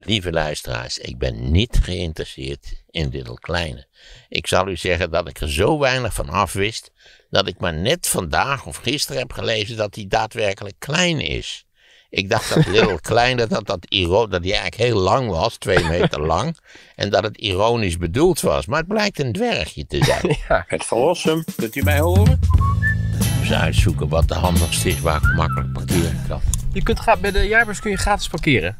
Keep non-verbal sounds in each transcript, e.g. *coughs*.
Lieve luisteraars, ik ben niet geïnteresseerd in Little Kleine. Ik zal u zeggen dat ik er zo weinig van af wist, dat ik maar net vandaag of gisteren heb gelezen dat hij daadwerkelijk klein is. Ik dacht dat *laughs* Little Kleine, dat, dat, dat hij eigenlijk heel lang was, twee meter *laughs* lang. En dat het ironisch bedoeld was. Maar het blijkt een dwergje te zijn. *laughs* Ja, het verlos hem. Kunt u mij horen? Eens uitzoeken wat de handigste is waar ik makkelijk parkeren kan. Je kunt bij de jaarbeurs kun je gratis parkeren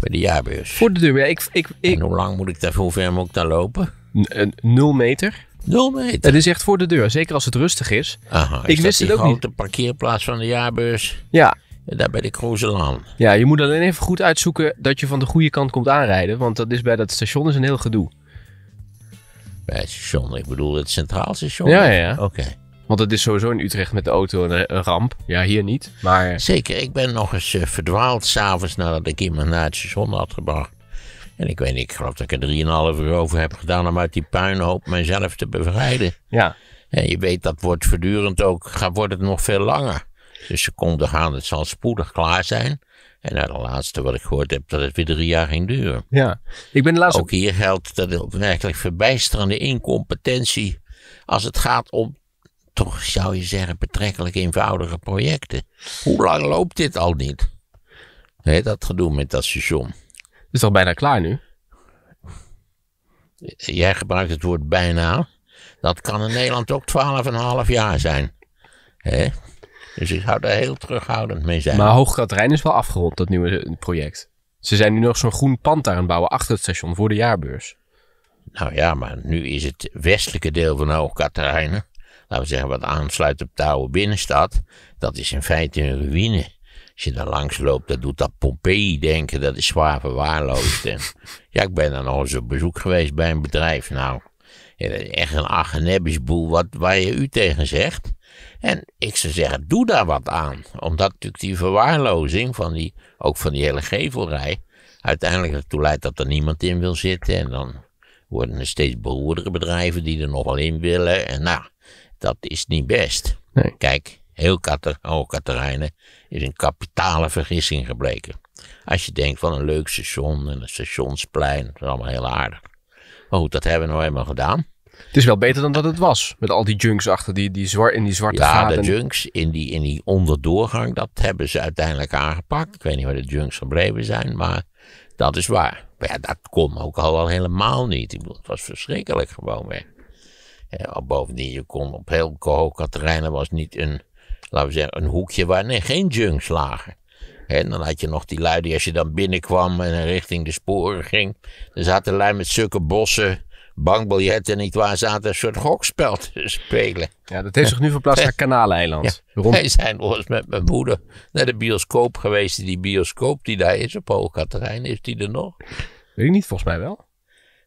bij de jaarbeurs. Voor de deur, ja. Ik, ik, ik... En hoe lang moet ik daar, hoe ver moet ik daar lopen? Eh, nul meter. Nul meter? Het is echt voor de deur, zeker als het rustig is. Aha, ik wist het ook niet. de parkeerplaats van de jaarbeurs? Ja. Daar bij de aan. Ja, je moet alleen even goed uitzoeken dat je van de goede kant komt aanrijden. Want dat is bij dat station is een heel gedoe. Bij het station, ik bedoel het centraal station? Ja, ja. Oké. Want het is sowieso in Utrecht met de auto een, ramp. Ja, hier niet. Maar... Zeker, ik ben nog eens eh, verdwaald s'avonds nadat ik iemand naar het station had gebracht. En ik weet niet, ik geloof dat ik er 3,5 uur over heb gedaan om uit die puinhoop mezelf te bevrijden. Ja. En je weet, dat wordt voortdurend ook, wordt het nog veel langer. Dus konden gaan, het zal spoedig klaar zijn. En naar nou, de laatste wat ik gehoord heb, dat het weer drie jaar ging duren. Ja, ik ben laatst... Ook hier geldt dat werkelijk verbijsterende incompetentie als het gaat om toch zou je zeggen betrekkelijk eenvoudige projecten. Hoe lang loopt dit al niet? dat gedoe met dat station. Is toch bijna klaar nu? Jij gebruikt het woord bijna. Dat kan in Nederland ook 12,5 jaar zijn. Dus ik zou daar heel terughoudend mee zijn. Maar Hoogkaterijn is wel afgerond, dat nieuwe project. Ze zijn nu nog zo'n groen pand aan het bouwen achter het station voor de jaarbeurs. Nou ja, maar nu is het westelijke deel van Hoogkaterijnen laten we zeggen, wat aansluit op de oude binnenstad, dat is in feite een ruïne. Als je daar langs loopt, dat doet dat Pompeii denken, dat is zwaar verwaarloosd. En, *laughs* ja, ik ben dan nog eens op bezoek geweest bij een bedrijf. Nou, echt een agenebbisch boel wat, waar je u tegen zegt. En ik zou zeggen, doe daar wat aan. Omdat natuurlijk die verwaarlozing van die, ook van die hele gevelrij, uiteindelijk ertoe leidt dat er niemand in wil zitten. En dan worden er steeds beroerdere bedrijven die er nog wel in willen. En nou, dat is niet best. Kijk, heel Kater, oh, Katerijnen is een kapitale vergissing gebleken. Als je denkt van een leuk station en een stationsplein, dat is allemaal heel aardig. Maar goed, dat hebben we nou eenmaal gedaan. Het is wel beter dan dat het was, met al die junks achter die, die zwart, in die zwarte ja, de junks in die, in die onderdoorgang, dat hebben ze uiteindelijk aangepakt. Ik weet niet waar de junks gebleven zijn, maar dat is waar. Maar ja, dat kon ook al helemaal niet. Het was verschrikkelijk gewoon weer bovendien, je kon op heel Cohoca was niet een, laten we zeggen, een hoekje waar nee, geen junks lagen. En dan had je nog die lui die als je dan binnenkwam en richting de sporen ging. Er zaten lui met zulke bossen, bankbiljetten niet waar zaten een soort gokspel te spelen. Ja, dat heeft zich nu verplaatst naar *laughs* Kanaaleiland. Wij zijn ons met mijn moeder naar de bioscoop geweest. Die bioscoop die daar is op Hoogkaterijn, is die er nog? Weet ik niet, volgens mij wel.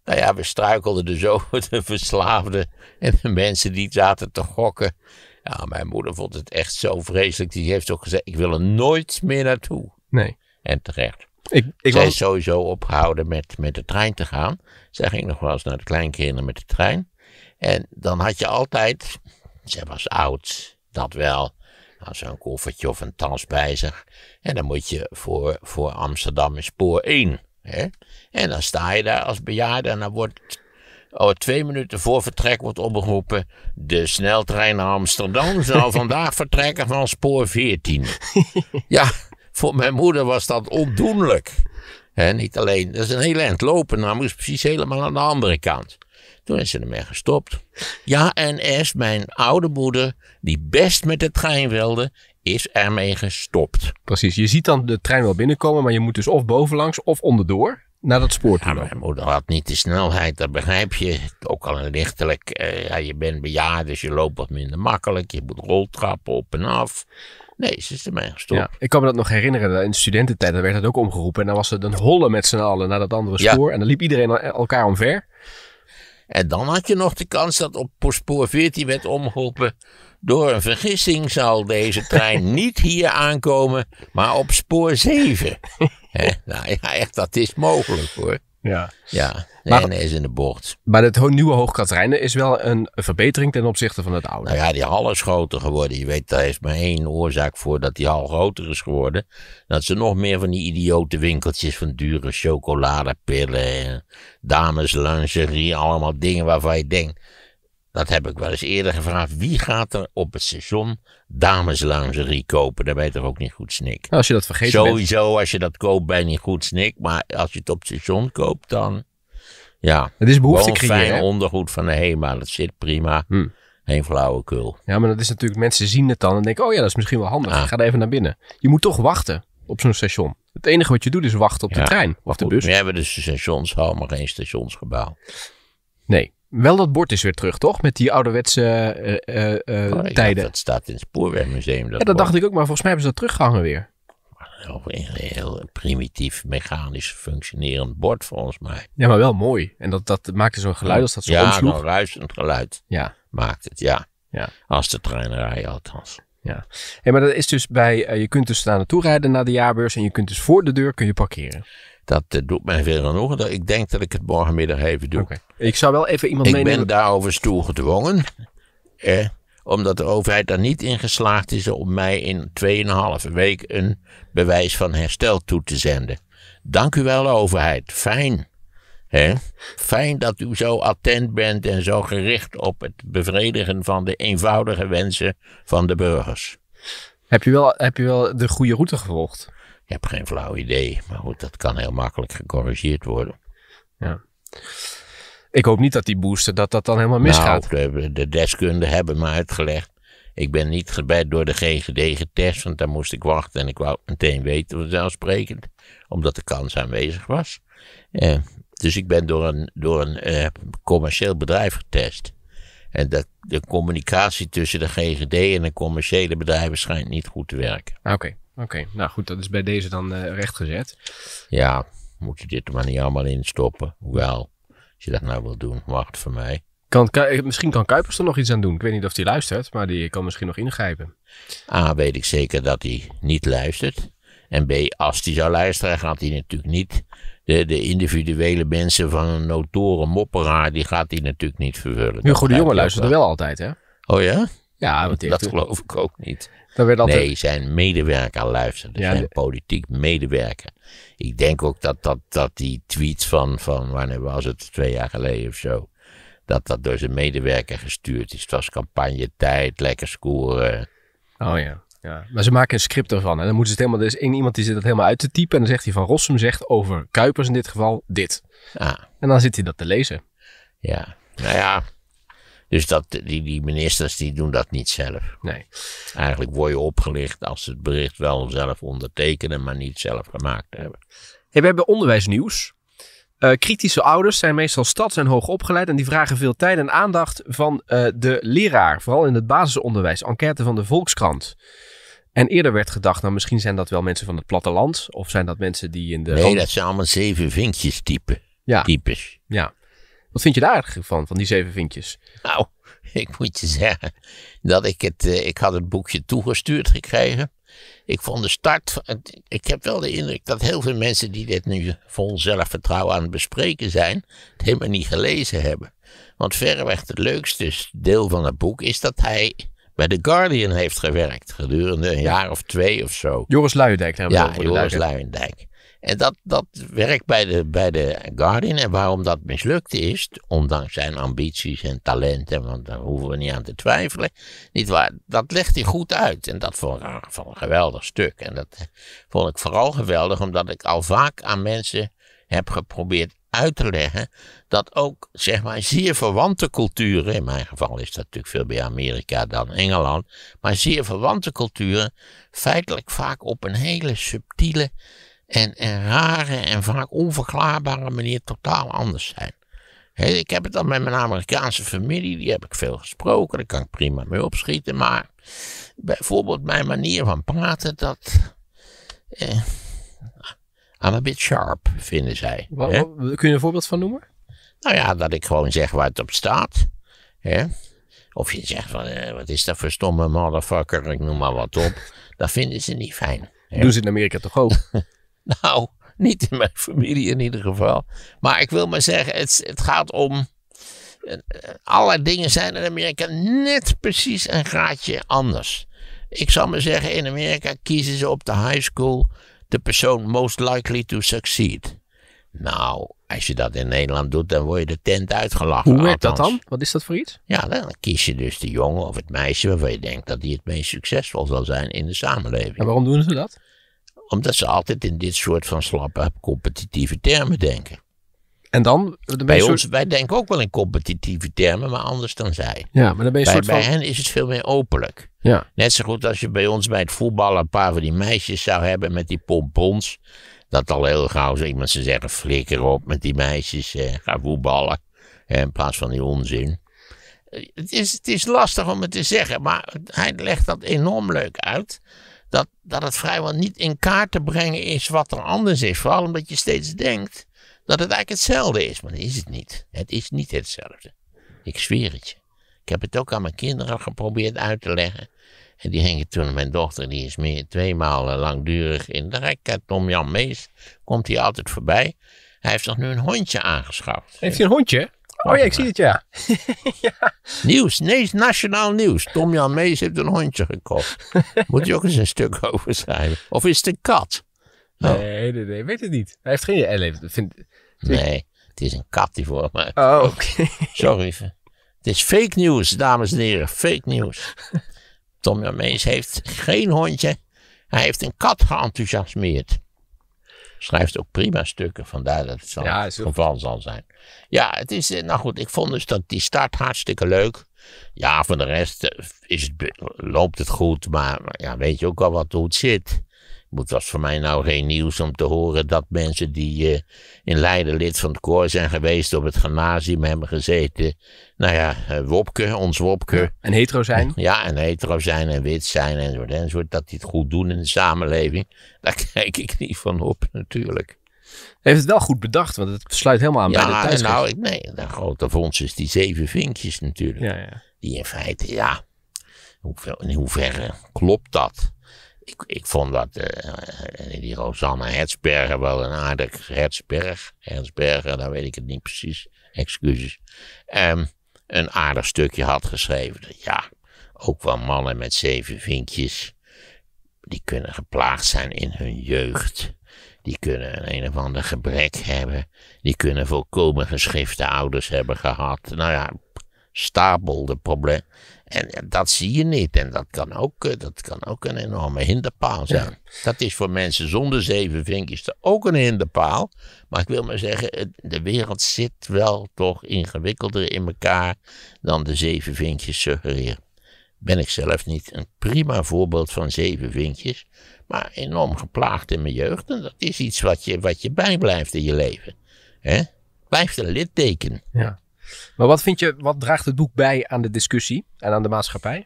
Nou ja, we struikelden dus *laughs* over de verslaafden en de mensen die zaten te gokken. Ja, mijn moeder vond het echt zo vreselijk. Die heeft ook gezegd, ik wil er nooit meer naartoe. Nee. En terecht. Ik, ik sowieso opgehouden met, met de trein te gaan. Zij ging nog wel eens naar de kleinkinderen met de trein. En dan had je altijd... Ze was oud, dat wel. Nou, zo'n koffertje of een tas bij zich. En dan moet je voor, voor Amsterdam in spoor 1. Hè? En dan sta je daar als bejaarde en dan wordt oh, twee minuten voor vertrek wordt opgeroepen. De sneltrein naar Amsterdam *laughs* zal vandaag vertrekken van spoor 14. *laughs* ja, voor mijn moeder was dat ondoenlijk. niet alleen, dat is een heel eind lopen, namelijk precies helemaal aan de andere kant. Toen is ze ermee gestopt. Ja, en S, mijn oude moeder, die best met de trein wilde, is ermee gestopt. Precies, je ziet dan de trein wel binnenkomen, maar je moet dus of bovenlangs of onderdoor naar dat spoor toe. Ja, mijn moeder had niet de snelheid, dat begrijp je. Ook al een lichtelijk, eh, ja, je bent bejaard, dus je loopt wat minder makkelijk. Je moet roltrappen op en af. Nee, ze is ermee gestopt. Ja, ik kan me dat nog herinneren. In studententijd werd dat ook omgeroepen. En dan was het een holle met z'n allen naar dat andere spoor. En dan liep iedereen elkaar omver. En dan had je nog de kans dat op spoor 14 werd omgeholpen. Door een vergissing zal deze trein *laughs* niet hier aankomen, maar op spoor 7. nou ja, echt, dat is mogelijk hoor. Ja. ja. Maar, is in de bocht. Maar het nieuwe Hoogkaterijnen is wel een verbetering ten opzichte van het oude. Nou ja, die hal is groter geworden. Je weet, daar is maar één oorzaak voor dat die hal groter is geworden. Dat ze nog meer van die idiote winkeltjes van dure chocoladepillen, dames allemaal dingen waarvan je denkt... Dat heb ik wel eens eerder gevraagd. Wie gaat er op het station dameslingerie kopen? ben weet toch ook niet goed snik. Als je dat vergeet. Sowieso, als je dat koopt, ben je niet goed snik. Maar als je het op het station koopt, dan. Ja. Het is behoefte fijn ondergoed van de HEMA. Dat zit prima. Hmm. Geen flauwekul. Ja, maar dat is natuurlijk. Mensen zien het dan en denken: oh ja, dat is misschien wel handig. Ah. ga er even naar binnen. Je moet toch wachten op zo'n station. Het enige wat je doet is wachten op de trein of de bus. We hebben dus stations maar geen stationsgebouw. Nee. Wel dat bord is weer terug, toch? Met die ouderwetse eh, eh, eh, oh, tijden. dat staat in het spoorwegmuseum. ja, dat dacht ik ook, maar volgens mij hebben ze dat teruggehangen weer. Een heel primitief, mechanisch functionerend bord volgens mij. Ja, maar wel mooi. En dat, dat maakte zo'n geluid als dat zo ja, Ja, een nou, ruisend geluid ja. maakt het, ja. ja. Als de trein rijdt althans. Ja, hey, maar dat is dus bij, je kunt dus daar naartoe rijden naar de jaarbeurs en je kunt dus voor de deur kun je parkeren. Dat eh, doet mij veel genoegen. Ik denk dat ik het morgenmiddag even doe. Ik zou wel even iemand ik meenemen. Ik ben daarover toe gedwongen. Eh, omdat de overheid er niet in geslaagd is om mij in 2,5 week een bewijs van herstel toe te zenden. Dank u wel, overheid. Fijn. He? Fijn dat u zo attent bent en zo gericht op het bevredigen van de eenvoudige wensen van de burgers. Heb je wel, heb je wel de goede route gevolgd? Ik heb geen flauw idee, maar goed, dat kan heel makkelijk gecorrigeerd worden. Ja. Ik hoop niet dat die booster dat dat dan helemaal misgaat. Nou, de, de deskundigen hebben me uitgelegd. Ik ben niet gebed door de GGD getest, want daar moest ik wachten en ik wou meteen weten vanzelfsprekend, omdat de kans aanwezig was. Eh, dus ik ben door een, door een eh, commercieel bedrijf getest. En de, de communicatie tussen de GGD en een commerciële bedrijven schijnt niet goed te werken. Ah, oké. Oké, nou goed, dat is bij deze dan recht rechtgezet. Ja, moet je dit maar niet allemaal instoppen. Hoewel, als je dat nou wil doen, wacht voor mij. Kan, misschien kan Kuipers er nog iets aan doen. Ik weet niet of hij luistert, maar die kan misschien nog ingrijpen. A, weet ik zeker dat hij niet luistert. En B, als hij zou luisteren, gaat hij natuurlijk niet de, de, individuele mensen van een notoren mopperaar, die gaat hij natuurlijk niet vervullen. Nu, goede jongen luistert er wel altijd, hè? Oh ja? Ja, dat geloof ik ook niet. Nee, zijn medewerker luistert. Ja, zijn politiek medewerker. Ik denk ook dat, dat, dat die tweet van, van, wanneer was het, twee jaar geleden of zo. Dat dat door zijn medewerker gestuurd is. Het was campagne tijd, lekker scoren. Oh ja. Ja, maar ze maken een script ervan. En dan moeten ze het helemaal. Er is één iemand die zit dat helemaal uit te typen. En dan zegt hij van Rossum zegt over Kuipers in dit geval dit. Ah. En dan zit hij dat te lezen. Ja. Nou ja, dus dat, die, die ministers die doen dat niet zelf. Nee. Eigenlijk word je opgelicht als ze het bericht wel zelf ondertekenen, maar niet zelf gemaakt hebben. we hebben onderwijsnieuws. Uh, kritische ouders zijn meestal stads- en hoogopgeleid en die vragen veel tijd en aandacht van eh, de leraar, vooral in het basisonderwijs. Enquête van de Volkskrant. En eerder werd gedacht, nou misschien zijn dat wel mensen van het platteland of zijn dat mensen die in de... Nee, dat zijn allemaal zeven vinkjes type, types. Ja. Wat vind je daar van, van die zeven vinkjes? Nou, *laughs* ik moet je zeggen dat ik het, eh, ik had het boekje toegestuurd gekregen. Ik vond de start, ik heb wel de indruk dat heel veel mensen die dit nu vol zelfvertrouwen aan het bespreken zijn, het helemaal niet gelezen hebben. Want verreweg het leukste deel van het boek is dat hij bij The Guardian heeft gewerkt gedurende een jaar of twee of zo. Joris Luijendijk. Ja, Joris Luijendijk. En dat, dat werkt bij de, bij de Guardian. En waarom dat mislukt is, ondanks zijn ambities en talenten, want daar hoeven we niet aan te twijfelen, niet waar, dat legt hij goed uit. En dat vond ik van een geweldig stuk. En dat vond ik vooral geweldig, omdat ik al vaak aan mensen heb geprobeerd uit te leggen dat ook, zeg maar, zeer verwante culturen, in mijn geval is dat natuurlijk veel meer Amerika dan Engeland, maar zeer verwante culturen feitelijk vaak op een hele subtiele en, en rare en vaak onverklaarbare manier totaal anders zijn. ik heb het dan met mijn Amerikaanse familie, die heb ik veel gesproken, daar kan ik prima mee opschieten, maar bijvoorbeeld mijn manier van praten, dat. Eh, I'm a bit sharp, vinden zij. kun je een voorbeeld van noemen? Nou ja, dat ik gewoon zeg waar het op staat. Of je zegt van, eh, wat is dat voor stomme motherfucker, ik noem maar wat op. Dat vinden ze niet fijn. Doen ze in Amerika toch ook? *laughs* *laughs* Nou, niet in mijn familie in ieder geval. Maar ik wil maar zeggen, het, het gaat om. Eh, eh, alle dingen zijn in Amerika net precies een gaatje anders. Ik zal maar zeggen, in Amerika kiezen ze op de high school de persoon most likely to succeed. Nou, als je dat in Nederland doet, dan word je de tent uitgelachen. Hoe werkt dat dan? Wat is dat voor iets? Ja, dan kies je dus de jongen of het meisje waarvan je denkt dat die het meest succesvol zal zijn in de samenleving. En waarom doen ze dat? Omdat ze altijd in dit soort van slappe competitieve termen denken. En dan? bij ons, wij denken ook wel in competitieve termen, maar anders dan zij. Ja, maar dan ben je bij, soort bij hen is het veel meer openlijk. Ja. Net zo goed als je bij ons bij het voetballen een paar van die meisjes zou hebben met die pompons. Dat al heel gauw iemand ze zeggen, flikker op met die meisjes, eh, ga voetballen. Eh, in plaats van die onzin. Eh, het is, het is lastig om het te zeggen, maar hij legt dat enorm leuk uit dat, dat het vrijwel niet in kaart te brengen is wat er anders is. Vooral omdat je steeds denkt dat het eigenlijk hetzelfde is. Maar dat is het niet. Het is niet hetzelfde. Ik zweer het je. Ik heb het ook aan mijn kinderen geprobeerd uit te leggen. En die gingen toen, mijn dochter die is meer, tweemaal langdurig in de rekken Tom Jan Mees komt hij altijd voorbij. Hij heeft nog nu een hondje aangeschaft. Heeft hij een hondje? Oh ja, ik zie het, ja. *laughs* ja. Nieuws, nee, nationaal nieuws. Tom-Jan Mees heeft een hondje gekocht. Moet je ook eens een stuk *laughs* over schrijven. Of is het een kat? Oh. Nee, nee, weet het niet. Hij heeft geen... L. vindt... Nee, het is een kat die voor mij... Oh, oh, oké. Sorry. Het is fake nieuws, dames en heren. Fake nieuws. Tom-Jan Mees heeft geen hondje. Hij heeft een kat geenthousiasmeerd schrijft ook prima stukken, vandaar dat het, zo'n ja, het geval zal zijn. Ja, het is, eh, nou goed, ik vond dus dat die start hartstikke leuk. Ja, van de rest eh, is het, loopt het goed, maar ja, weet je ook al wat hoe het zit. Het was voor mij nou geen nieuws om te horen dat mensen die eh, in Leiden lid van het koor zijn geweest, op het gymnasium hebben gezeten. Nou ja, Wopke, ons Wopke. en hetero zijn. *laughs* Ja, en hetero zijn en wit zijn enzovoort enzovoort. Dat die het goed doen in de samenleving. Daar *laughs* kijk ik niet van op natuurlijk. Heeft het wel goed bedacht, want het sluit helemaal aan bij de thuis. Nou, nee, de grote fonds is die zeven vinkjes natuurlijk. Ja, ja. Die in feite, ja, in hoeverre klopt dat? Ik, ik vond dat eh, eh, eh, die Rosanne Hertzberger wel een aardig Hertzberg. Hertzberger, daar weet ik het niet precies. Excuses. Ehm, een aardig stukje had geschreven. ja, ook wel mannen met zeven vinkjes. Die kunnen geplaagd zijn in hun jeugd die kunnen een of ander gebrek hebben. Die kunnen volkomen geschifte ouders hebben gehad. Nou ja, stapel de problemen. En dat zie je niet. En dat kan ook, eh, dat kan ook een enorme hinderpaal zijn. Dat is voor mensen zonder zeven vinkjes ook een hinderpaal. Maar ik wil maar zeggen, de wereld zit wel toch ingewikkelder in elkaar dan de zeven vinkjes suggereren. Ben ik zelf niet een prima voorbeeld van zeven vinkjes maar enorm geplaagd in mijn jeugd. En dat is iets wat je, wat je bijblijft in je leven. Hè? Blijft een litteken. Ja. Maar wat vind je, wat draagt het boek bij aan de discussie en aan de maatschappij?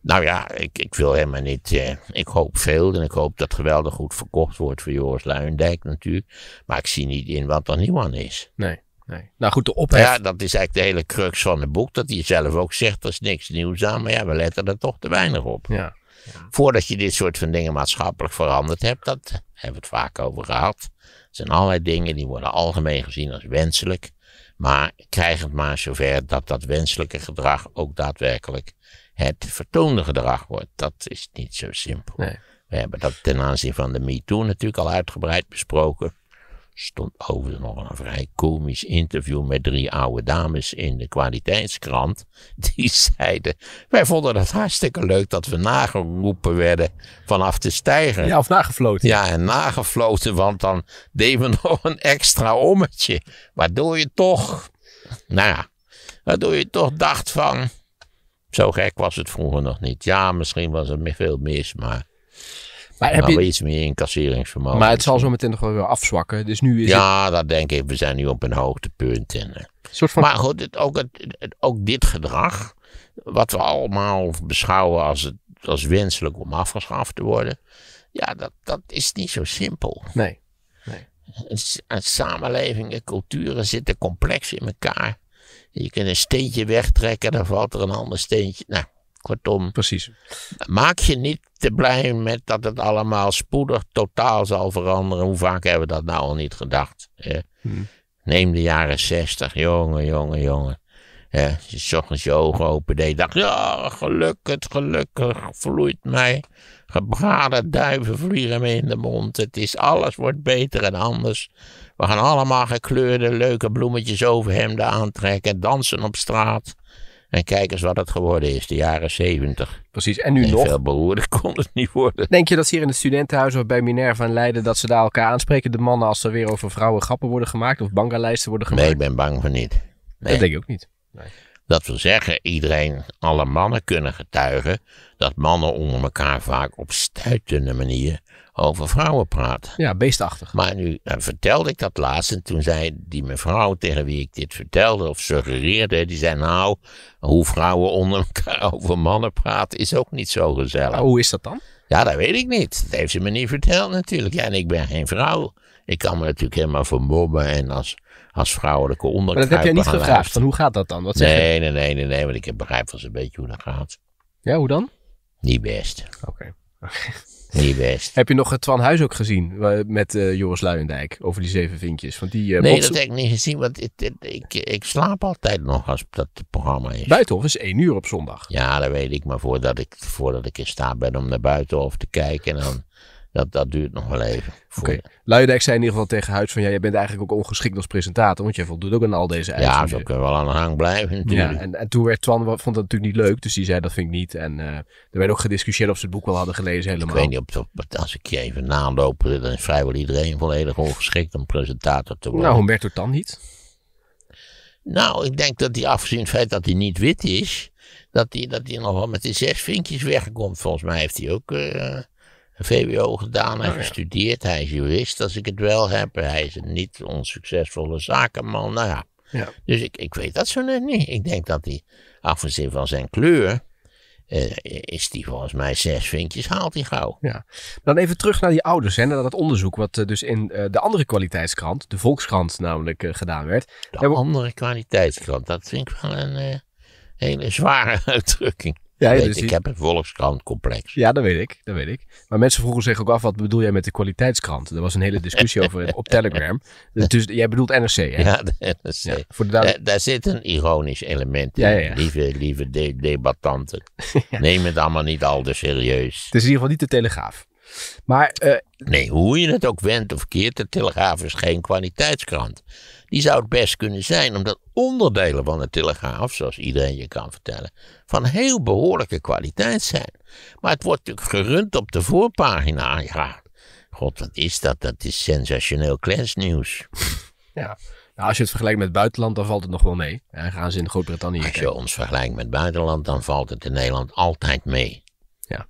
Nou ja, ik, ik wil helemaal niet. Eh, ik hoop veel en ik hoop dat geweldig goed verkocht wordt voor Joris Luijendijk natuurlijk. Maar ik zie niet in wat er nieuw aan is. Nee, nee. Nou goed, de nou ophef. Ja, dat is eigenlijk de hele crux van het boek. Dat hij zelf ook zegt, er is niks nieuws aan. Maar ja, we letten er toch te weinig op. Ja. Voordat je dit soort van dingen maatschappelijk veranderd hebt, dat hebben we het vaak over gehad. Er zijn allerlei dingen die worden algemeen gezien als wenselijk. Maar krijg het maar zover dat dat wenselijke gedrag ook daadwerkelijk het vertoonde gedrag wordt. Dat is niet zo simpel. Nee. We hebben dat ten aanzien van de MeToo natuurlijk al uitgebreid besproken stond overigens nog een vrij komisch interview met drie oude dames in de kwaliteitskrant. *laughs* Die zeiden, wij vonden het hartstikke leuk dat we nageroepen werden vanaf de stijger. Ja, of nagefloten. Ja, en nagefloten, want dan deden we *laughs* nog een extra ommetje. Waardoor je toch, nou ja, waardoor je toch dacht van, zo gek was het vroeger nog niet. Ja, misschien was er veel mis, maar... Maar heb je... iets meer incasseringsvermogen. Maar het zal zo meteen nog wel weer afzwakken. Dus nu is ja, dat denk ik. We zijn nu op een hoogtepunt. En, eh. soort van... Maar goed, het, ook, het, ook dit gedrag, wat we allemaal beschouwen als, als wenselijk om afgeschaft te worden, ja, dat, dat is niet zo simpel. Nee. nee. Een, samenleving culturen zitten complex in elkaar. Je kunt een steentje wegtrekken, dan valt er een ander steentje. Nou, Kortom, Precies. maak je niet te blij met dat het allemaal spoedig totaal zal veranderen. Hoe vaak hebben we dat nou al niet gedacht? Hmm. Neem de jaren zestig, jongen, jongen, jongen. als je s ochtends je ogen open deed, dacht ja, gelukkig, het gelukkig vloeit mij. Gebraden duiven vliegen me in de mond. Het is, alles wordt beter en anders. We gaan allemaal gekleurde, leuke bloemetjes overhemden aantrekken, dansen op straat. En kijk eens wat het geworden is, de jaren zeventig. Precies, en nu nog. Veel beroerder kon het niet worden. Denk je dat ze hier in het studentenhuis of bij Minerva in Leiden... dat ze daar elkaar aanspreken, de mannen... als er weer over vrouwen grappen worden gemaakt... of bangalijsten worden gemaakt? Nee, ik ben bang voor niet. Nee. Dat denk ik ook niet. Nee. Dat wil zeggen, iedereen, alle mannen kunnen getuigen... dat mannen onder elkaar vaak op stuitende manier over vrouwen praat. Ja, beestachtig. Maar nu eh, vertelde ik dat laatst en toen zei die mevrouw tegen wie ik dit vertelde of suggereerde, die zei nou, hoe vrouwen onder elkaar *laughs* over mannen praten is ook niet zo gezellig. Oh, hoe is dat dan? Ja, dat weet ik niet. Dat heeft ze me niet verteld natuurlijk. Ja, en ik ben geen vrouw. Ik kan me natuurlijk helemaal vermobben en als, als vrouwelijke onderkruiper... Maar dat heb jij niet gevraagd, van hoe gaat dat dan? Wat zeg nee, nee, nee, nee, want ik begrijp wel eens een beetje hoe dat gaat. Ja, hoe dan? Niet best. Oké best. Heb je nog Twan Huis ook gezien met eh, Joris Luijendijk over die zeven vinkjes? Want die, eh, nee, dat heb ik niet gezien, want ik, ik, ik, ik, slaap altijd nog als dat programma is. Buitenhof is één uur op zondag. Ja, dat weet ik, maar voordat ik, voordat ik in staat ben om naar Buitenhof te kijken, dan dat, dat duurt nog wel even. Oké. Okay. zei in ieder geval tegen Huis van... Ja, jij bent eigenlijk ook ongeschikt als presentator... want jij voldoet ook aan al deze eisen. Ja, dat kan wel aan de hang blijven natuurlijk. Ja, en, en toen werd Twan... vond dat natuurlijk niet leuk, dus die zei dat vind ik niet. En uh, er werd ook gediscussieerd of ze het boek wel hadden gelezen helemaal. Ik weet niet, of, als ik je even naloop... dan is vrijwel iedereen volledig ongeschikt om presentator te worden. Nou, het dan niet. Nou, ik denk dat hij afgezien het feit dat hij niet wit is... dat hij dat die nog wel met die zes vinkjes wegkomt. Volgens mij heeft hij ook... Eh, VWO gedaan en oh, gestudeerd. Hij is jurist, als ik het wel heb. Hij is een niet onsuccesvolle zakenman. Nou ja. Dus ik, ik weet dat zo net niet. Ik denk dat hij, afgezien van zijn kleur, eh, is die volgens mij zes vinkjes, haalt hij gauw. Dan even terug naar die ouders hè, naar dat onderzoek wat eh, dus in eh, de andere kwaliteitskrant, de Volkskrant namelijk, gedaan werd. De andere kwaliteitskrant, dat vind ik wel een hele zware *laughs* uitdrukking. Ja, dus Ik heb een Volkskrant-complex. Ja, dat weet ik. Dat weet ik. Maar mensen vroegen zich ook af, wat bedoel jij met de kwaliteitskrant? Er was een hele discussie over *laughs* op Telegram. Dus jij bedoelt NRC, hè? Ja, NRC. Ja, voor de daar, daar zit een ironisch element in. Lieve, lieve debattanten. *laughs* Neem het allemaal niet al te serieus. Het is in ieder geval niet de Telegraaf. Maar, eh, nee, hoe je het ook wendt of keert, de Telegraaf is geen kwaliteitskrant. Die zou het best kunnen zijn, omdat onderdelen van de Telegraaf, zoals iedereen je kan vertellen, van heel behoorlijke kwaliteit zijn. Maar het wordt natuurlijk gerund op de voorpagina. god, wat is dat? Dat is sensationeel kletsnieuws. Ja. Nou, als je het vergelijkt met het buitenland, dan valt het nog wel mee. gaan ze in Groot-Brittannië. Als je ons vergelijkt met buitenland, dan valt het in Nederland altijd mee. Ja.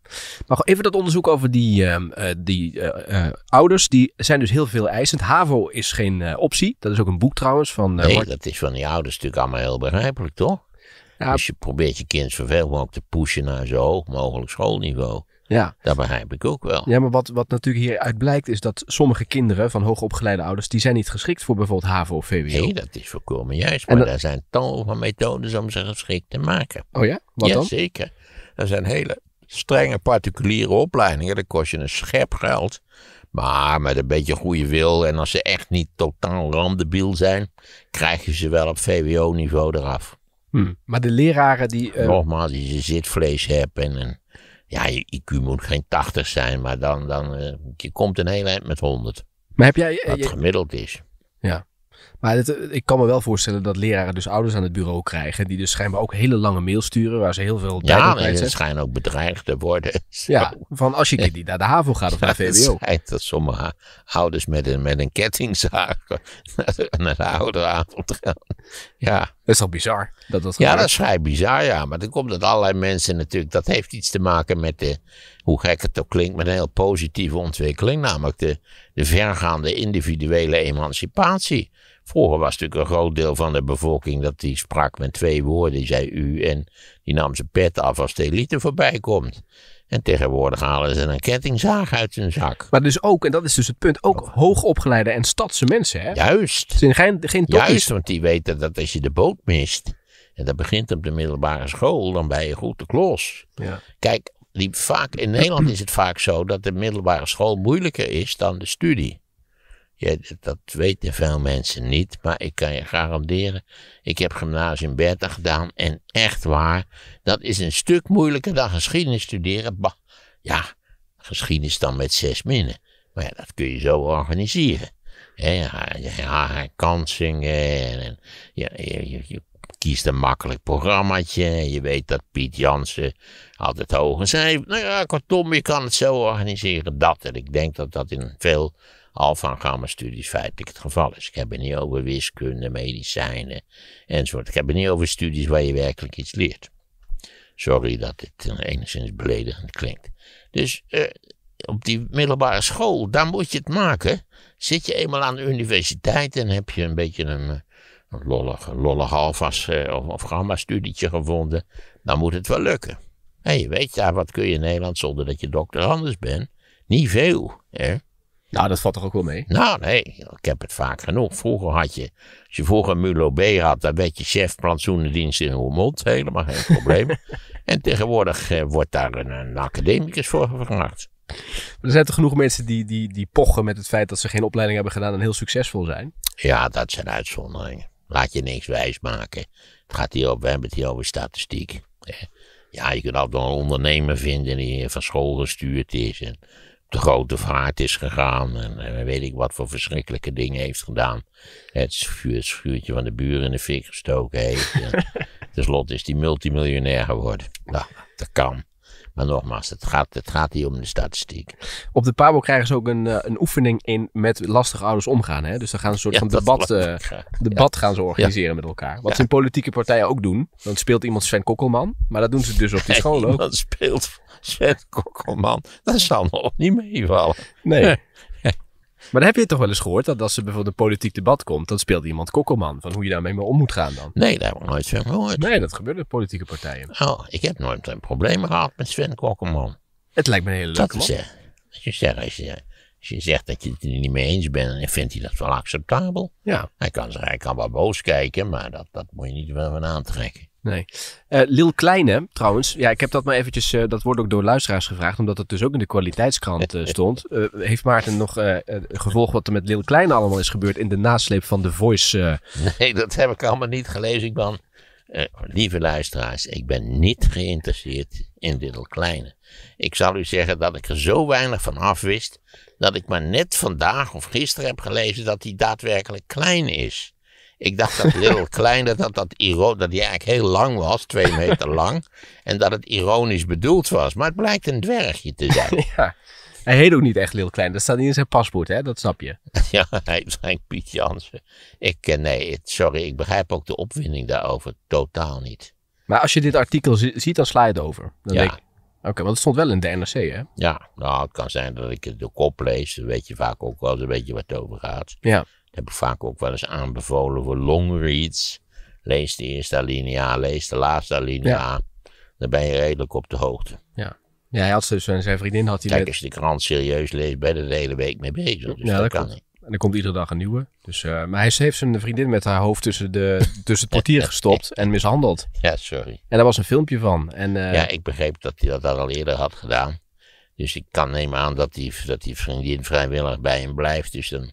Maar even dat onderzoek over die, ehm, eh, die eh, eh, ouders. Die zijn dus heel veel eisend. HAVO is geen optie. Dat is ook een boek trouwens van... nee, dat is van die ouders natuurlijk allemaal heel begrijpelijk, toch? Ja. Dus je probeert je kind zoveel mogelijk te pushen naar zo hoog mogelijk schoolniveau. Ja. Dat begrijp ik ook wel. Ja, maar wat, wat natuurlijk hieruit blijkt is dat sommige kinderen van hoogopgeleide ouders, die zijn niet geschikt voor bijvoorbeeld HAVO of VWO. Nee, dat is voorkomen juist. Maar er daar zijn tal van methodes om ze geschikt te maken. Oh ja? Wat dan? Jazeker. Er zijn hele strenge particuliere opleidingen. Dat kost je een schep geld. Maar met een beetje goede wil en als ze echt niet totaal randebiel zijn, krijg je ze wel op VWO-niveau eraf. Hmm. Maar de leraren die. Uh... Nogmaals, als je zitvlees hebt en. ja, je IQ moet geen 80 zijn, maar dan. dan eh, je komt een hele eind met 100. Maar heb jij. wat eh, gemiddeld is. Ja. Maar eh, ik kan me wel voorstellen dat leraren dus ouders aan het bureau krijgen. Die dus schijnbaar ook hele lange mails sturen waar ze heel veel tijd ja, op Ja, ze schijnen ook bedreigd te worden. *laughs* Ja, van als je *laughs* kind niet naar de HAVO gaat of naar de VWO. Het dat sommige ouders met een, met een kettingzaag *laughs* naar de ouderavond gaan. Ja. Dat is wel bizar. Dat dat ja, dat is vrij bizar, ja. Maar dan komt dat allerlei mensen natuurlijk... Dat heeft iets te maken met de hoe gek het ook klinkt, met een heel positieve ontwikkeling, namelijk de, de vergaande individuele emancipatie. Vroeger was natuurlijk een groot deel van de bevolking dat die sprak met twee woorden, die zei u, en die nam zijn pet af als de elite voorbij komt. En tegenwoordig halen ze een kettingzaag uit hun zak. Maar dus ook, en dat is dus het punt, ook hoogopgeleide en stadse mensen, hè? Juist. Ze zijn geen, geen Juist, want die weten dat als je de boot mist, en dat begint op de middelbare school, dan ben je goed de klos. Ja. Kijk, die vaak, in Nederland is het vaak zo dat de middelbare school moeilijker is dan de studie. Ja, dat weten veel mensen niet, maar ik kan je garanderen, ik heb gymnasium Bertha gedaan en echt waar, dat is een stuk moeilijker dan geschiedenis studeren. Bah, ja, geschiedenis dan met zes minnen. Maar ja, dat kun je zo organiseren. Ja, hij kan zingen en ja, je, je, kiest een makkelijk programmaatje. Je weet dat Piet Jansen altijd hoger zijn. Nou ja, kortom, je kan het zo organiseren dat. En ik denk dat dat in veel al van gamma-studies feitelijk het geval is. Ik heb het niet over wiskunde, medicijnen enzovoort. Ik heb het niet over studies waar je werkelijk iets leert. Sorry dat dit enigszins beledigend klinkt. Dus eh, op die middelbare school, daar moet je het maken. Zit je eenmaal aan de universiteit en heb je een beetje een, lollige lollig, lollig eh, of, of gamma-studietje gevonden, dan moet het wel lukken. Hé, hey, weet je, wat kun je in Nederland zonder dat je dokter anders bent? Niet veel, hè? Nou, dat valt toch ook wel mee? Nou, nee. Ik heb het vaak genoeg. Vroeger had je, als je vroeger Mulo B had, dan werd je chef plantsoenendienst in Roermond. Helemaal geen probleem. *laughs* en tegenwoordig eh, wordt daar een, academicus voor gevraagd. Er zijn toch genoeg mensen die, die, die pochen met het feit dat ze geen opleiding hebben gedaan en heel succesvol zijn? Ja, dat zijn uitzonderingen. Laat je niks wijs maken. Het gaat hier over, we hebben het hier over statistiek. Eh, ja, je kunt altijd een ondernemer vinden die van school gestuurd is. En de grote vaart is gegaan. En, en, weet ik wat voor verschrikkelijke dingen heeft gedaan. Het, schuurtje van de buren in de fik gestoken heeft. *laughs* Tenslotte is die multimiljonair geworden. Nou, dat kan. Maar nogmaals, het gaat, het gaat hier om de statistiek. Op de Pabo krijgen ze ook een, eh, een oefening in met lastige ouders omgaan. Hè? Dus dan gaan ze een soort van debat, eh, debat gaan ze organiseren met elkaar. Wat ze in politieke partijen ook doen. Dan speelt iemand Sven Kokkelman. Maar dat doen ze dus op die school ook. Dan speelt Sven Kokkelman. Dat zal nog niet meevallen. Nee. Maar dan heb je toch wel eens gehoord dat als er bijvoorbeeld een politiek debat komt, dan speelt iemand kokkelman van hoe je daarmee om moet gaan dan? Nee, daar heb ik nooit van gehoord. Nee, dat gebeurt met politieke partijen. Oh, ik heb nooit een probleem gehad met Sven Kokkelman. Het lijkt me een hele leuke dat is, eh, als je, zegt, als, je, je zegt dat je het er niet mee eens bent, dan vindt hij dat wel acceptabel. Ja. Hij kan, hij kan wel boos kijken, maar dat, dat moet je niet van aantrekken. Nee. Uh, Lil Kleine, trouwens. Ja, ik heb dat maar eventjes... Eh, dat wordt ook door luisteraars gevraagd. Omdat het dus ook in de kwaliteitskrant eh, stond. heeft Maarten nog gevolg wat er met Lil Kleine allemaal is gebeurd... in de nasleep van The Voice? Nee, dat heb ik allemaal niet gelezen. Ik ben... lieve luisteraars, ik ben niet geïnteresseerd in Lil Kleine. Ik zal u zeggen dat ik er zo weinig van af wist... dat ik maar net vandaag of gisteren heb gelezen... dat hij daadwerkelijk klein is. Ik dacht dat heel *laughs* klein, dat, dat, dat, dat die eigenlijk heel lang was, twee *laughs* meter lang. En dat het ironisch bedoeld was. Maar het blijkt een dwergje te zijn. *laughs* ja. Hij heet ook niet echt heel Klein. Dat staat niet in zijn paspoort, hè? Dat snap je. ja, hij is Piet Jansen. Ik, eh, nee, sorry, ik begrijp ook de opwinding daarover totaal niet. Maar als je dit artikel ziet, dan sla je het over. Dan ja. Oké, want het stond wel in de NRC, hè? Ja, nou, het kan zijn dat ik de kop lees. Dan weet je vaak ook wel een beetje wat het over gaat. Ja heb ik vaak ook wel eens aanbevolen voor long reads, Lees de eerste alinea, lees de laatste alinea. Ja. Dan ben je redelijk op de hoogte. Ja. Ja, hij had dus eh, zijn vriendin had hij. Kijk, als de krant serieus leest, ben je er de hele week mee bezig. Dus ja, dat, kan. niet. En er komt iedere dag een nieuwe. Dus, eh, maar hij heeft zijn vriendin met haar hoofd tussen, de, tussen het portier *laughs* gestopt en mishandeld. Ja, sorry. En daar was een filmpje van. En, eh, Ja, ik begreep dat hij dat al eerder had gedaan. Dus ik kan nemen aan dat die, dat die vriendin vrijwillig bij hem blijft. Dus dan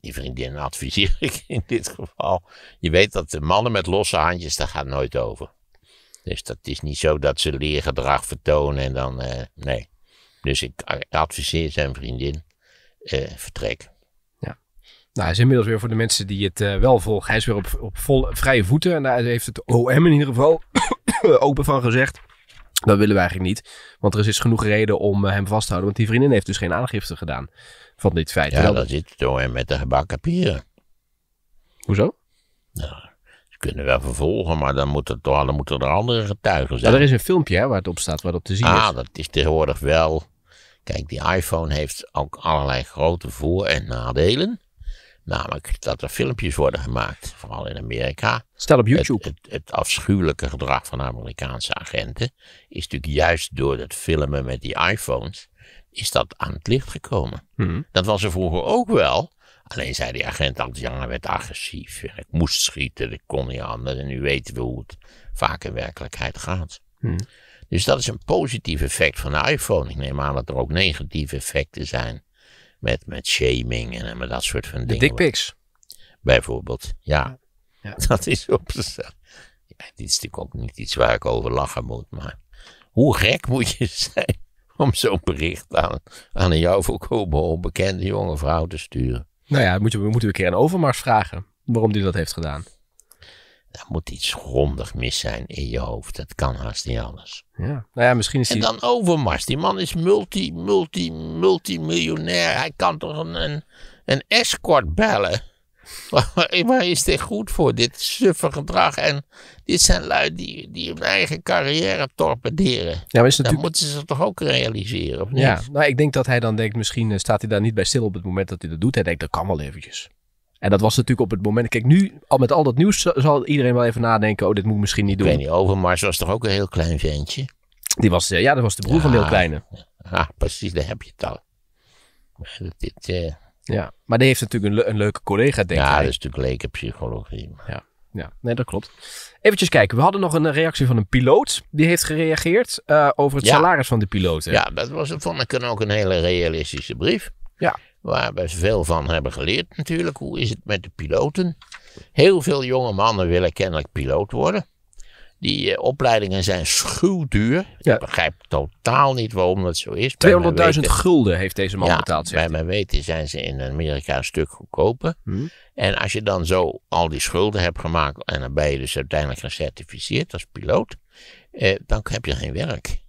die vriendin adviseer ik *laughs* in dit geval. Je weet dat de mannen met losse handjes, daar gaat nooit over. Dus dat is niet zo dat ze leergedrag vertonen en dan, eh, nee. Dus ik adviseer zijn vriendin, eh, vertrek. Ja. Nou, hij is inmiddels weer voor de mensen die het eh, wel volgen. Hij is weer op, op vol, vrije voeten en daar heeft het OM in ieder geval *coughs* open van gezegd. Dat willen we eigenlijk niet. Want er is dus genoeg reden om eh, hem vast te houden. Want die vriendin heeft dus geen aangifte gedaan van dit feit. Ja, dat zit door met de gebakken pieren. Hoezo? ze kunnen wel vervolgen, maar dan moeten, dan moeten er andere getuigen zijn. Maar nou, er is een filmpje hè, waar het op staat, waar het op te zien ah, is. Ah, dat is tegenwoordig wel... Kijk, die iPhone heeft ook allerlei grote voor- en nadelen. Namelijk dat er filmpjes worden gemaakt, vooral in Amerika. Stel op YouTube. Het, afschuwelijke gedrag van Amerikaanse agenten is natuurlijk juist door het filmen met die iPhones, is dat aan het licht gekomen. Hmm. Dat was er vroeger ook wel. Alleen zei die agent altijd, ja, werd agressief. Ik moest schieten, ik kon niet anders. En nu weten we hoe het vaak in werkelijkheid gaat. Hmm. Dus dat is een positief effect van de iPhone. Ik neem aan dat er ook negatieve effecten zijn met, met shaming en, en dat soort van dingen. De dickpics. Bijvoorbeeld, ja. ja. *laughs* Dat is op zichzelf. Ja, dit is natuurlijk ook niet iets waar ik over lachen moet, maar hoe gek moet je *laughs* zijn om zo'n bericht aan, aan een jou volkomen onbekende jonge vrouw te sturen? Nou ja, moeten we, moeten we een keer een Overmars vragen waarom die dat heeft gedaan. Er moet iets grondig mis zijn in je hoofd. Dat kan haast niet anders. Ja, nou ja, misschien is En dan Overmars. Die man is multi, multi, multimiljonair. Hij kan toch een, een, escort bellen? *laughs* Waar is dit goed voor, dit suffe gedrag? En dit zijn lui die, die hun eigen carrière torpederen. Ja, maar is natuurlijk... Dan moeten ze toch ook realiseren, of niet? Ja, nou ik denk dat hij dan denkt, misschien eh, staat hij daar niet bij stil op het moment dat hij dat doet. Hij denkt, dat kan wel eventjes. En dat was natuurlijk op het moment. Kijk, nu al met al dat nieuws zal iedereen wel even nadenken. Oh, dit moet misschien niet doen. Ik weet niet, Overmars was toch ook een heel klein ventje? Die was, eh, ja, dat was de broer van de heel kleine. Ja, precies, daar heb je het al. Eh, ja, maar die heeft natuurlijk een, een leuke collega, denk ik. Ja, dat is natuurlijk leuke psychologie. Ja, ja, nee, dat klopt. Eventjes kijken, we hadden nog een eh, reactie van een piloot. Die heeft gereageerd over het salaris van de piloot. Ja, dat was, vond ik ook een hele realistische brief. Ja. Waar we veel van hebben geleerd natuurlijk. Hoe is het met de piloten? Heel veel jonge mannen willen kennelijk piloot worden. Die eh, opleidingen zijn schuwduur. Ik begrijp totaal niet waarom dat zo is. 200.000 gulden heeft deze man betaald. Zegt bij mijn weten zijn ze in Amerika een stuk goedkoper. Hm. En als je dan zo al die schulden hebt gemaakt en dan ben je dus uiteindelijk gecertificeerd als piloot, eh, dan heb je geen werk.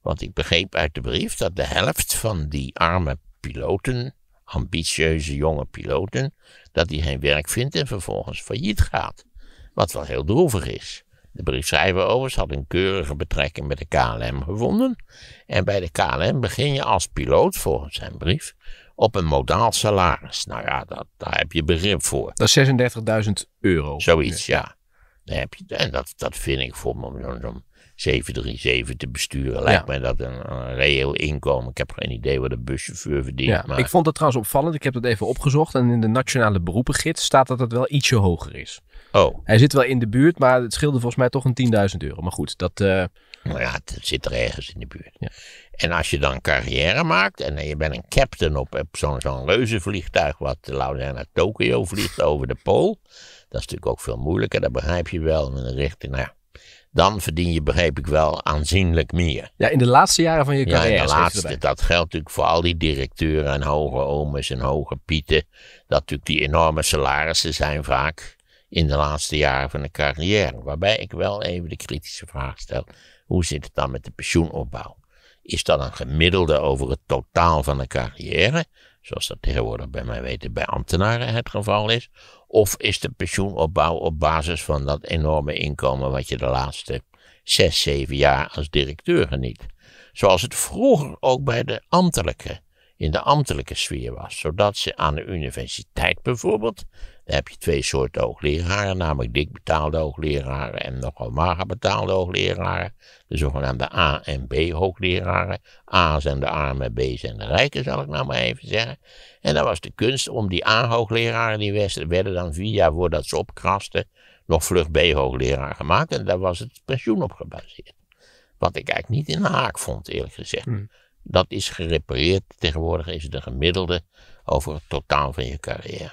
Want ik begreep uit de brief dat de helft van die arme piloten ambitieuze jonge piloten dat hij geen werk vindt en vervolgens failliet gaat. Wat wel heel droevig is. De briefschrijver overigens had een keurige betrekking met de KLM gevonden. En bij de KLM begin je als piloot, volgens zijn brief, op een modaal salaris. Nou ja, dat, daar heb je begrip voor. Dat is 36.000 euro. Zoiets, ja. heb je, en dat, dat vind ik voor zo'n 737 te besturen. Lijkt mij dat een, reëel inkomen. Ik heb geen idee wat een buschauffeur verdient. Maar... Ik vond dat trouwens opvallend. Ik heb dat even opgezocht. En in de nationale beroepengids staat dat het wel ietsje hoger is. Oh. Hij zit wel in de buurt, maar het scheelde volgens mij toch een 10.000 euro. Maar goed, dat... Uh... Nou ja, het zit er ergens in de buurt. Ja. En als je dan carrière maakt en eh, je bent een captain op, op zo'n zo reuzenvliegtuig wat laten we naar Tokio vliegt over de Pool. Dat is natuurlijk ook veel moeilijker, dat begrijp je wel. richting, nou ja, dan verdien je, begreep ik wel, aanzienlijk meer. Ja, in de laatste jaren van je carrière. Ja, in de laatste. Dat geldt natuurlijk voor al die directeuren en hoge omes en hoge pieten. Dat natuurlijk die enorme salarissen zijn vaak in de laatste jaren van de carrière. Waarbij ik wel even de kritische vraag stel. Hoe zit het dan met de pensioenopbouw? Is dat een gemiddelde over het totaal van de carrière? Zoals dat tegenwoordig bij mij weten bij ambtenaren het geval is. Of is de pensioenopbouw op basis van dat enorme inkomen wat je de laatste zes, zeven jaar als directeur geniet? Zoals het vroeger ook bij de ambtelijke, in de ambtelijke sfeer was. Zodat ze aan de universiteit bijvoorbeeld dan heb je twee soorten hoogleraren, namelijk dik betaalde hoogleraren en nogal mager betaalde hoogleraren. De zogenaamde A- en B-hoogleraren. A zijn de armen, B zijn de rijken, zal ik nou maar even zeggen. En dan was de kunst om die A-hoogleraren, die werden dan vier jaar voordat ze opkrasten, nog vlug B-hoogleraar gemaakt. En daar was het pensioen op gebaseerd. Wat ik eigenlijk niet in de haak vond, eerlijk gezegd. Hmm. Dat is gerepareerd. Tegenwoordig is het de gemiddelde over het totaal van je carrière.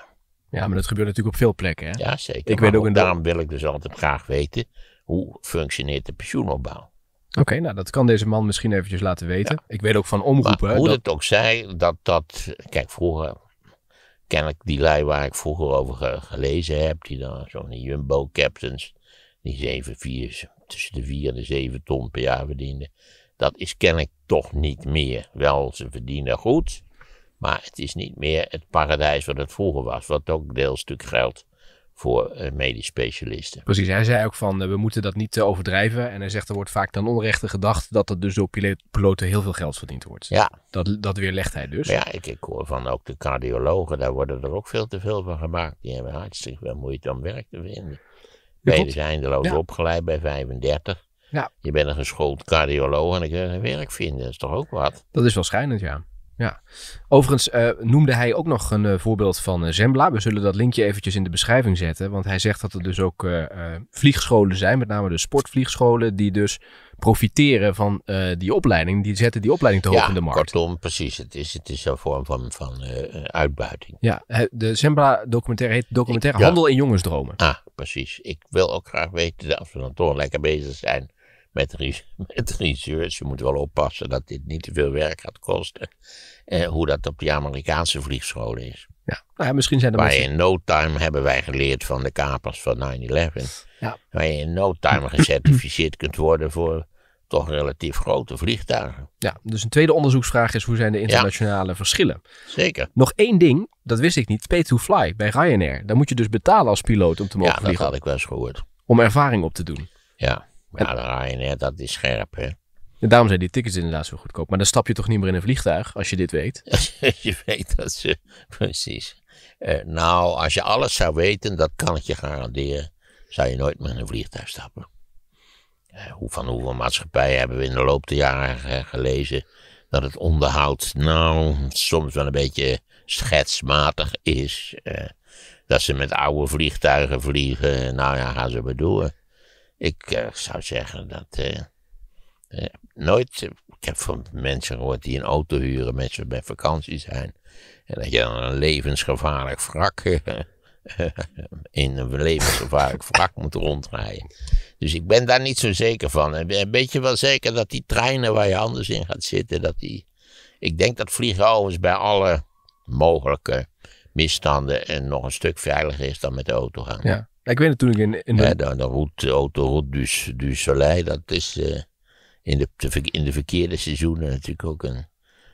Ja, maar dat gebeurt natuurlijk op veel plekken. Hè? Ja, zeker. Ik weet ook daarom wil ik dus altijd graag weten hoe functioneert de pensioenopbouw. Oké, nou dat kan deze man misschien eventjes laten weten. Ik weet ook van omroepen. Maar hoe het ook zij, dat dat. Kijk, vroeger ken ik die lui waar ik vroeger over gelezen heb. Die dan zo'n Jumbo-captains. Die zeven vier tussen de vier en de zeven ton per jaar verdienden. Dat is ken ik toch niet meer. Wel, ze verdienen goed. Maar het is niet meer het paradijs wat het vroeger was. Wat ook deels natuurlijk geldt voor uh, medisch specialisten. Precies, hij zei ook van eh, we moeten dat niet te eh, overdrijven. En hij zegt er wordt vaak ten onrechte gedacht dat er dus door piloten heel veel geld verdiend wordt. Ja. Dat, dat weerlegt hij dus. ja, ik, ik, hoor van ook de cardiologen, daar worden er ook veel te veel van gemaakt. Die hebben hartstikke veel moeite om werk te vinden. Beiden zijn eindeloos ja. opgeleid bij 35. Ja. Je bent een geschoold cardioloog en ik wil werk vinden. Dat is toch ook wat? Dat is wel schijnend, ja. Ja, overigens eh, noemde hij ook nog een eh, voorbeeld van eh, Zembla. We zullen dat linkje eventjes in de beschrijving zetten. Want hij zegt dat er dus ook vliegscholen zijn, met name de sportvliegscholen, die dus profiteren van die opleiding. Die zetten die opleiding te hoog in de markt. Kortom, precies. Het is, het is een vorm van, van uitbuiting. Ja, de Zembla-documentaire heet Documentaire Handel in Jongensdromen. Ah, precies. Ik wil ook graag weten of we dan toch lekker bezig zijn met, *laughs* met research. Je moet wel oppassen dat dit niet te veel werk gaat kosten. Eh, hoe dat op die Amerikaanse vliegscholen is. Ja, nou misschien zijn er in no time hebben wij geleerd van de kapers van 9-11. Ja. Waar je in no time gecertificeerd kunt worden voor toch relatief grote vliegtuigen. Ja, dus een tweede onderzoeksvraag is hoe zijn de internationale verschillen? Zeker. Nog één ding, dat wist ik niet, pay to fly bij Ryanair. Daar moet je dus betalen als piloot om te mogen ja, vliegen. Ja, dat had ik wel eens gehoord. Om ervaring op te doen. Ja. Ja, je Ryanair, dat is scherp, hè. En daarom zijn die tickets inderdaad zo goedkoop. Maar dan stap je toch niet meer in een vliegtuig als je dit weet? *laughs* je weet dat ze. Precies. Eh, nou, als je alles zou weten, dat kan ik je garanderen, zou je nooit meer in een vliegtuig stappen. Uh, hoe, van hoeveel maatschappijen hebben we in de loop der jaren gelezen dat het onderhoud, nou, soms wel een beetje schetsmatig is. Eh, dat ze met oude vliegtuigen vliegen. Nou ja, gaan ze maar door. Ik eh, zou zeggen dat. Eh, eh, nooit. Ik heb van mensen gehoord die een auto huren, mensen bij vakantie zijn. En dat je dan een levensgevaarlijk wrak. *laughs* in een levensgevaarlijk wrak moet rondrijden. Dus ik ben daar niet zo zeker van. En ben je wel zeker dat die treinen waar je anders in gaat zitten, dat die. Ik denk dat vliegen overigens bij alle mogelijke misstanden en nog een stuk veiliger is dan met de auto gaan. Ja ik weet het toen ik in, in de... Ja, dan, dan autoroute du, dus Soleil, dat is eh, in, de, in de verkeerde seizoenen natuurlijk ook een,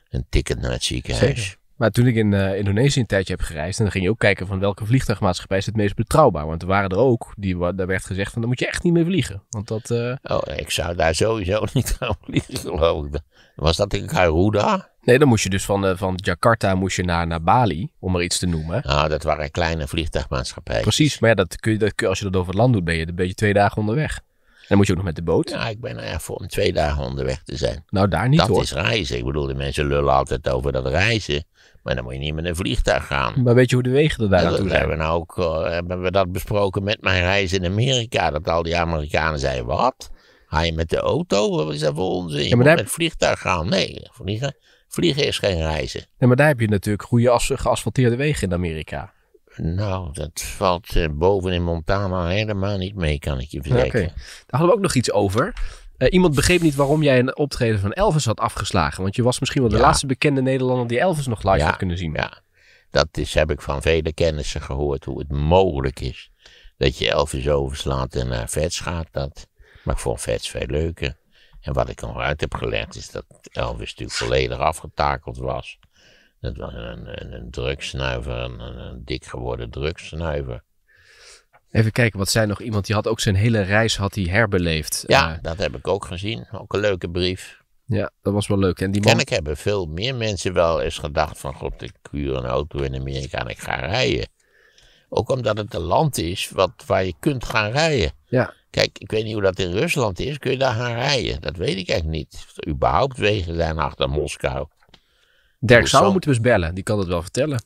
een ticket naar het ziekenhuis. Maar toen ik in eh, Indonesië een tijdje heb gereisd, en dan ging je ook kijken van welke vliegtuigmaatschappij is het meest betrouwbaar. Want er waren er ook die daar werd gezegd van dan moet je echt niet meer vliegen. Want dat, eh, Oh, ik zou daar sowieso *laughs* niet gaan vliegen geloof ik. Was dat in Garuda? Nee, dan moest je dus van, eh, van Jakarta moest je naar, naar Bali, om er iets te noemen. Ah, dat waren kleine vliegtuigmaatschappijen. Precies, maar ja, dat kun je, dat als je dat over het land doet, ben je een beetje twee dagen onderweg. En dan moet je ook nog met de boot. Ja, ik ben er voor om twee dagen onderweg te zijn. Nou, daar niet dat hoor. Dat is reizen. Ik bedoel, de mensen lullen altijd over dat reizen. Maar dan moet je niet met een vliegtuig gaan. Maar weet je hoe de wegen er daar toe? zijn? Hebben, nou ook, eh, hebben we dat besproken met mijn reis in Amerika. Dat al die Amerikanen zeiden, wat? Ga je met de auto? Wat is dat voor onzin? Je ja, moet daar... met het vliegtuig gaan. Nee, vliegen, vliegen is geen reizen. maar daar heb je natuurlijk goede as geasfalteerde wegen in Amerika. Nou, dat valt eh, boven in Montana helemaal niet mee, kan ik je verzekeren. Daar hadden we ook nog iets over. Eh, iemand begreep niet waarom jij een optreden van Elvis had afgeslagen. Want je was misschien wel de laatste bekende Nederlander die Elvis nog live had kunnen zien. Ja, dat is, heb ik van vele kennissen gehoord. Hoe het mogelijk is dat je Elvis overslaat en naar eh, Vets gaat. Dat. Maar ik vond Vets veel leuker. En wat ik nog uit heb geleerd is dat Elvis natuurlijk volledig afgetakeld was. Dat was een, een, een drugsnuiver, een, een dik geworden drugsnuiver. Even kijken, wat zei nog iemand? Die had ook zijn hele reis had hij herbeleefd. Ja, eh, dat heb ik ook gezien. Ook een leuke brief. Ja, dat was wel leuk. En die man... Kennelijk hebben veel meer mensen wel eens gedacht van... God, ik huur een auto in Amerika en ik ga rijden. Ook omdat het een land is wat, waar je kunt gaan rijden. Ja. Kijk, ik weet niet hoe dat in Rusland is. Kun je daar gaan rijden? Dat weet ik eigenlijk niet. Of überhaupt wegen zijn achter Moskou. Dirk zou moeten we eens bellen. Die kan het wel vertellen.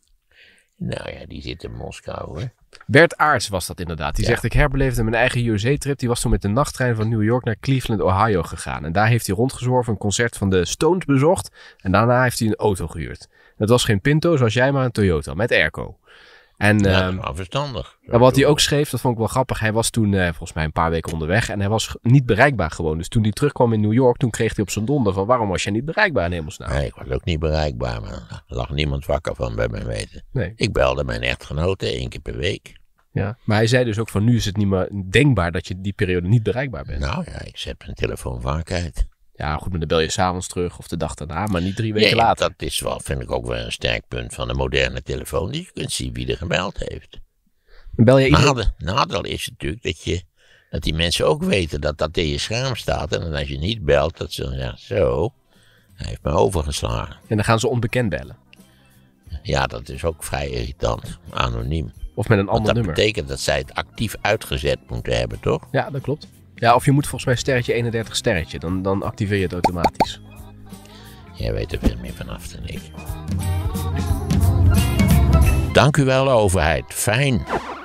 Nou ja, die zit in Moskou hoor. Bert Aarts was dat inderdaad. Die zegt, ik herbeleefde mijn eigen USA-trip. Die was toen met de nachttrein van New York naar Cleveland, Ohio gegaan. En daar heeft hij rondgezworven, een concert van de Stones bezocht. En daarna heeft hij een auto gehuurd. Dat was geen Pinto, zoals jij, maar een Toyota met airco. En, ja, ehm, verstandig. wat hij ook schreef, dat vond ik wel grappig. Hij was toen eh, volgens mij een paar weken onderweg en hij was niet bereikbaar gewoon. Dus toen hij terugkwam in New York, toen kreeg hij op zijn donder van waarom was jij niet bereikbaar in Nee, ik was ook niet bereikbaar, maar er lag niemand wakker van bij mijn weten. Nee. Ik belde mijn echtgenote één keer per week. Ja, maar hij zei dus ook van nu is het niet meer denkbaar dat je die periode niet bereikbaar bent. Nou ja, ik zet mijn telefoon vaak uit. Ja, goed, maar dan bel je s'avonds terug of de dag daarna, maar niet drie weken later. later. Dat is wel, vind ik ook wel een sterk punt van de moderne telefoon. Je kunt zien wie er gebeld heeft. bel je Nadeel is natuurlijk dat, je, dat die mensen ook weten dat dat in je schaam staat. En dan als je niet belt, dat ze zeggen: zo, hij heeft me overgeslagen. En dan gaan ze onbekend bellen. Ja, dat is ook vrij irritant. Anoniem. Of met een ander nummer. dat betekent dat zij het actief uitgezet moeten hebben, toch? Ja, dat klopt. Ja, of je moet volgens mij sterretje 31 sterretje. Dan, dan activeer je het automatisch. Jij weet er veel meer vanaf dan ik. Dank u wel, overheid. Fijn.